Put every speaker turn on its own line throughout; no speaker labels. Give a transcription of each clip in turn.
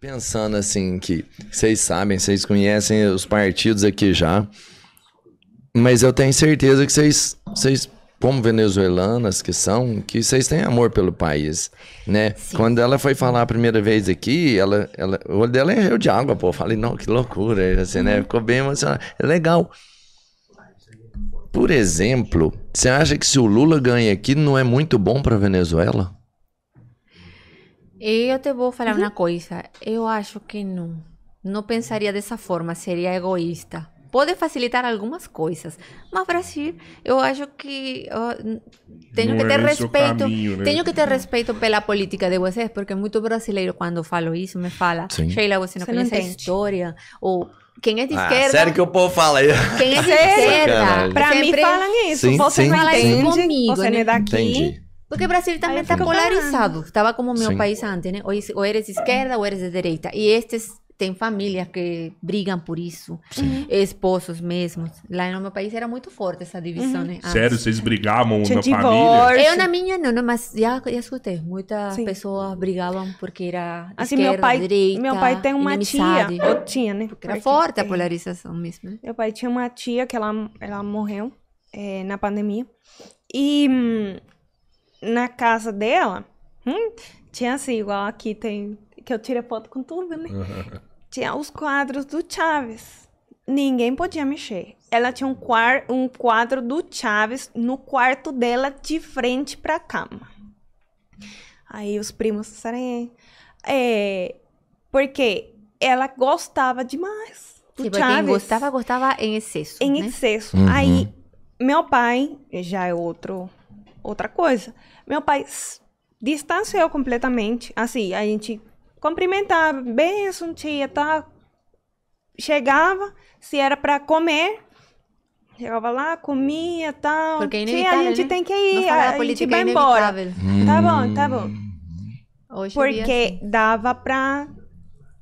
Pensando assim, que vocês sabem, vocês conhecem os partidos aqui já, mas eu tenho certeza que vocês, vocês como venezuelanas que são, que vocês têm amor pelo país, né? Sim. Quando ela foi falar a primeira vez aqui, ela, ela, o olho dela encheu de água, pô. falei, não, que loucura, assim, né? Uhum. Ficou bem emocionada. É legal. Por exemplo, você acha que se o Lula ganha aqui, não é muito bom para Venezuela?
Eu te vou falar uhum. uma coisa. Eu acho que não. Não pensaria dessa forma, seria egoísta. Pode facilitar algumas coisas, mas Brasil, eu acho que eu, tenho não que ter é respeito. Caminho, né? Tenho que ter respeito pela política de vocês, porque muito brasileiro quando falo isso me fala, Sim. Sheila, você não conhece a história ou quem é de ah, esquerda. Sério
que o povo fala isso. Quem é de esquerda. Pra
mim falam isso. Sim, você sim, não entende. Comigo, você não é né? daqui. Entendi. Porque Brasil também está polarizado. estava como como meu país antes, né? ou eres esquerda ou eres de direita e este têm tem famílias que brigam por isso, Sim. esposos mesmos. Lá no meu país era muito forte essa divisão, uhum. ¿eh? né? Antes. Sério,
vocês brigavam Tinha na divórcio. família? Eu
eh, na minha não, não mas já, já escutei. Muitas pessoas brigavam porque era assim, esquerda, meu pai, direita, Meu pai tem uma tia, eu tinha, né? Porque era porque forte a polarização mesmo, né?
Meu pai tinha uma tia que ela, ela morreu eh, é, na pandemia. E na casa dela, hum, tinha assim, igual aqui tem, que eu tirei foto com tudo, né? tinha os quadros do Chaves. Ninguém podia mexer. Ela tinha um, quadro, um quadro do Chaves no quarto dela, de frente para a cama. Aí os primos disseram, é, é porque ela gostava demais do tipo, Chaves. Quem gostava, gostava em excesso, Em né? excesso. Uhum. Aí, meu pai, já é outro outra coisa. Meu pai distanciou completamente. Assim, a gente cumprimentava, benção, tia, tá? Chegava, se era para comer, chegava lá, comia, tal. Porque é tia, a gente né? tem que ir, a, a, gente é vai é embora. Hum. Tá bom, tá bom. Hoje Porque assim. dava pra,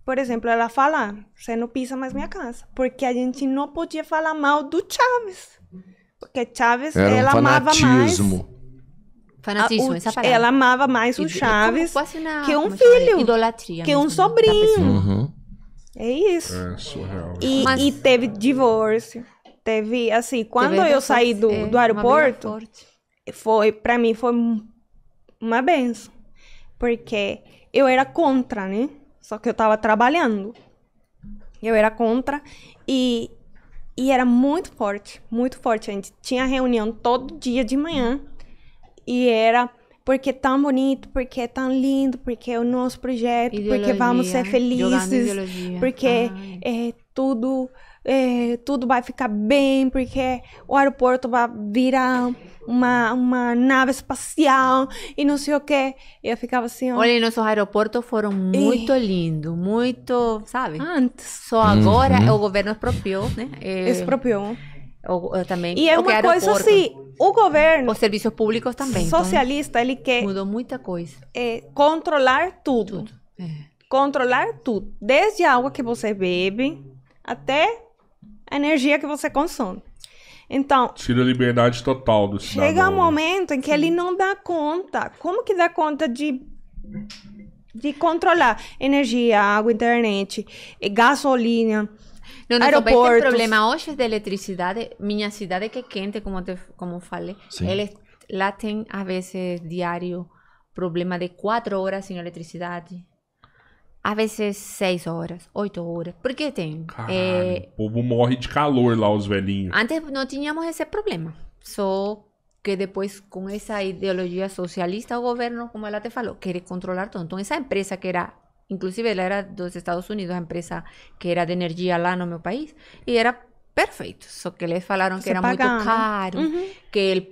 por exemplo, ela falar, você não pisa mais minha casa. Porque a gente não podia falar mal do Chaves. Porque Chaves, Era ela amava mais. Fanatismo, ah, essa palavra. Ela amava mais o Chaves na, que um é filho. Idolatria. Que um né? sobrinho. Uhum. É isso. É surreal. E, Mas... e, teve divórcio. Teve, assim, quando teve eu saí do, é, do aeroporto, foi, para mim, foi uma benção. Porque eu era contra, né? Só que eu tava trabalhando. Eu era contra. E, e era muito forte, muito forte. A gente tinha reunião todo dia de manhã. E era porque é tão bonito, porque é tão lindo, porque é o nosso projeto, né? ideologia, porque vamos ser felizes, porque é, tudo, é, tudo vai ficar bem, porque o aeroporto vai virar uma, uma nave espacial e não sei o que. Eu ficava assim. Ó. Olha, nossos
aeroportos foram é. muito e... lindos,
muito, sabe? Antes. Só agora uhum. É o governo expropriou, né? É... Expropriou
também e é uma coisa assim, o governo... Os serviços públicos também. Então socialista,
então, ele quer... Mudou muita coisa. É, controlar tudo. tudo. É. Controlar tudo. Desde a água que você bebe até a energia que você consome. Então.
Tira a liberdade total do cidadão. Chega um
momento em que ele não dá conta. Como que dá conta de. De controlar energia, água, internet, gasolina, No, no, aeroportos. soubesse, el problema
de electricidad electricidad. minha ciudad que quente, como te, como fale él lá tem a veces problema de cuatro horas sin electricidad. A veces seis horas, ocho horas. ¿Por qué Caralho, é...
Eh, o povo morre de calor lá, os velhinhos.
Antes no teníamos ese problema. Só que después, con esa ideología socialista, o gobierno, como ela te falou, quiere controlar todo. Entonces, esa empresa que era Inclusive, ela era dos Estados Unidos, a empresa que era de energia lá no meu país. E era perfeito. Só que eles falaram que era muito caro, uhum. que o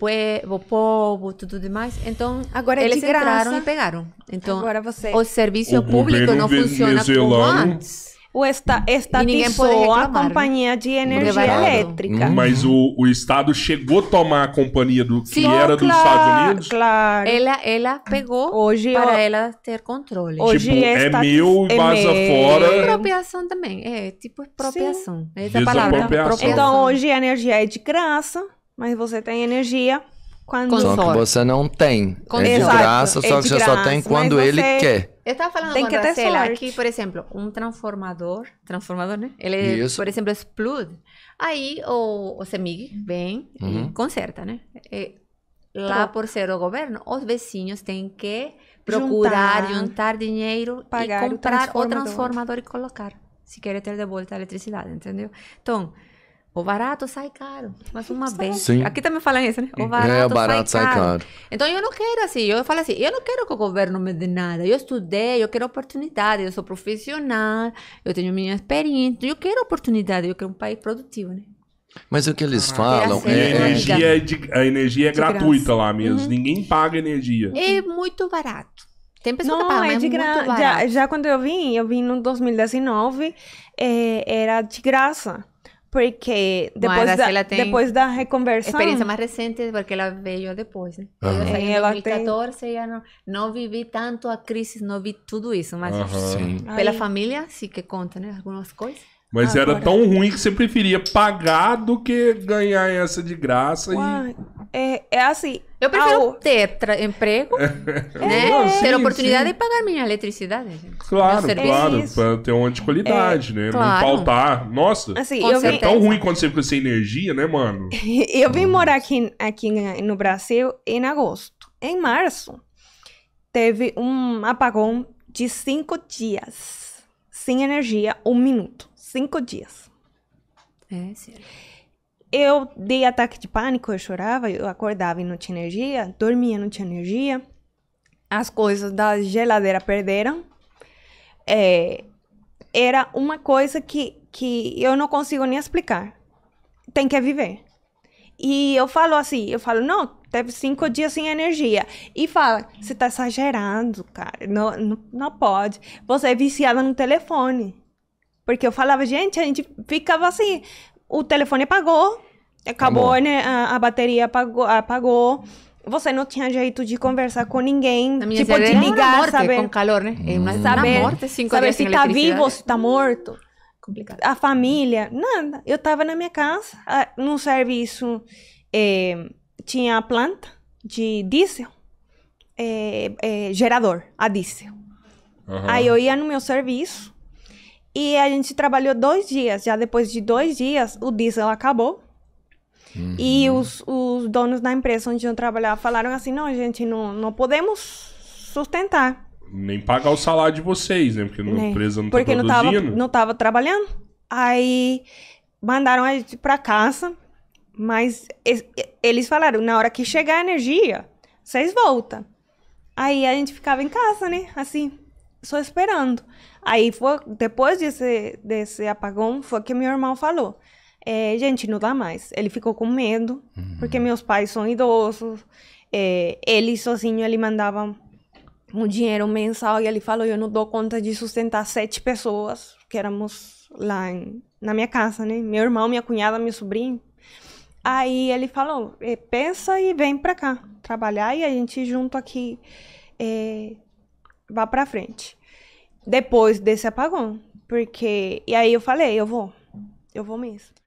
povo, o povo, tudo demais. Então,
agora é eles entraram e pegaram. Então, você... o serviço
o público não funciona como antes
o esta, estatizou a né? companhia de energia elétrica.
Hum. Mas o, o Estado chegou a tomar a companhia do que Sim, era claro, dos Estados Unidos?
Claro.
Ela, ela pegou hoje, para eu... ela ter controle. Hoje tipo, é, é meu e vaza é
fora. É
apropriação também. É tipo expropriação. é Essa
palavra. Então
hoje a energia é de graça, mas você tem energia quando só que
você não tem. é de graça, é só é que você graça, só tem quando ele você... quer.
Eu estava falando tem com a Marcela que, por exemplo,
um transformador, transformador, né? Ele, Isso. por exemplo, explode. É Aí o, o CEMIG vem uhum. e conserta, né? E, lá, tá. por ser o governo, os vizinhos têm que procurar juntar, juntar dinheiro Pagar e comprar o transformador. o transformador e colocar, se quer ter de volta a eletricidade, entendeu? Então, o barato sai caro. Mas uma vez. Sim. Aqui também tá falam isso, né? O barato, é, o barato sai, sai caro. caro. Então eu não quero assim. Eu falo assim, eu não quero que o governo me dê nada. Eu estudei, eu quero oportunidade. Eu sou profissional, eu tenho minha experiência. Eu quero oportunidade, eu quero um país produtivo, né?
Mas é o que eles ah, falam é, é, energia é, é de, a energia é de gratuita graça. lá mesmo. Uhum. Ninguém paga energia.
É muito barato. Tem pessoas não, que pagam, é de é graça. Já, já, quando eu vim, eu vim no 2019, é, eh, era de graça. porque después de la reconversión... La experiencia más reciente porque la veo después né? 2014
ya no no tanto a crisis, no vi todo eso, más sí. pela familia sí que conta, algunas cosas
Mas Agora... era tão ruim que você preferia pagar do que ganhar essa de graça. Uai,
e... é, é assim. Eu prefiro ao... É, né? é, ter emprego,
né? Não, sim, ter oportunidade sim.
pagar minha eletricidade. Claro, claro. É
pra ter uma de qualidade, é, né? Claro. Não pautar. Nossa, assim, eu é vi... tão ruim quando você fica sem energia, né, mano?
eu vim morar aqui, aqui no Brasil em agosto. Em março, teve um apagão de cinco dias. Sem energia, um minuto cinco dias. É, sério. Eu dei ataque de pânico, eu chorava, eu acordava e não tinha energia, dormia, não tinha energia. As coisas da geladeira perderam. É, era uma coisa que, que eu não consigo nem explicar. Tem que viver. E eu falo assim, eu falo, não, teve cinco dias sem energia. E fala, você tá exagerando, cara, não, não, não pode. Você é viciada no telefone. Porque eu falava, gente, a gente ficava assim, o telefone apagou, acabou, né? A, a, bateria apagou, apagou. Você não tinha jeito de conversar com ninguém. minha tipo, de ligar, morte, saber. Com calor, né? É uma, saber, uma morte, cinco saber se tá vivo, se tá morto. Complicado. A família, nada. Eu tava na minha casa, num serviço, eh, tinha planta de diesel, é, é, gerador a diesel. Uhum. Aí eu ia no meu serviço, e a gente trabalhou dois dias. Já depois de dois dias, o diesel acabou. Uhum. E os, os, donos da empresa onde eu trabalhava falaram assim: não, gente, não, não podemos sustentar.
Nem pagar o salário de vocês, né? Porque a empresa não tá Porque tá não não
tava trabalhando. Aí mandaram a gente para casa, mas eles falaram: na hora que chegar a energia, vocês voltam. Aí a gente ficava em casa, né? Assim, só esperando. Aí foi, depois desse, desse apagão, foi que meu irmão falou. É, gente, não dá mais. Ele ficou com medo, uhum. porque meus pais são idosos. É, ele sozinho, ele mandava um dinheiro mensal e ele falou, eu não dou conta de sustentar sete pessoas, que éramos lá em, na minha casa, né? Meu irmão, minha cunhada, meu sobrinho. Aí ele falou, é, pensa e vem pra cá trabalhar e a gente junto aqui... É, vá pra frente. Depois desse apagão. Porque. E aí eu falei, eu vou. Eu vou mesmo.